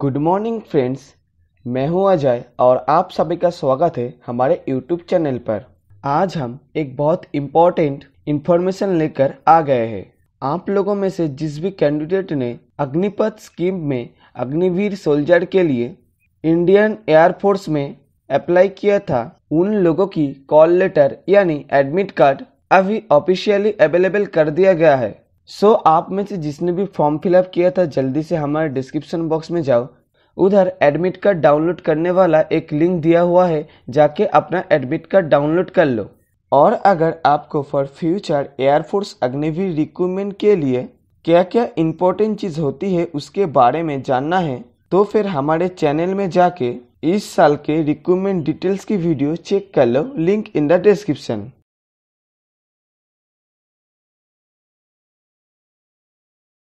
good morning friends मैं हूं अजय और आप सभी का स्वागत है हमारे यूट्यूब चैनल पर आज हम एक बहुत इम्पोर्टेंट इन्फॉर्मेशन लेकर आ गए हैं आप लोगों में से जिस भी कैंडिडेट ने अग्निपथ स्कीम में अग्निवीर सोल्जर के लिए इंडियन एयरफोर्स में अप्लाई किया था उन लोगों की कॉल लेटर यानी एडमिट कार्ड अभी ऑफिशियली अवेलेबल कर दिया गया है सो so, आप में से जिसने भी फॉर्म फिलअप किया था जल्दी से हमारे डिस्क्रिप्शन बॉक्स में जाओ उधर एडमिट कार्ड डाउनलोड करने वाला एक लिंक दिया हुआ है जाके अपना एडमिट कार्ड डाउनलोड कर लो और अगर आपको for future air force Agniveer recruitment के लिए क्या क्या इम्पोर्टेंट चीज़ होती है उसके बारे में जानना है तो फिर हमारे चैनल में जाके इस साल के रिक्रूटमेंट डिटेल्स की वीडियो चेक कर लो लिंक इन द डिस्क्रिप्शन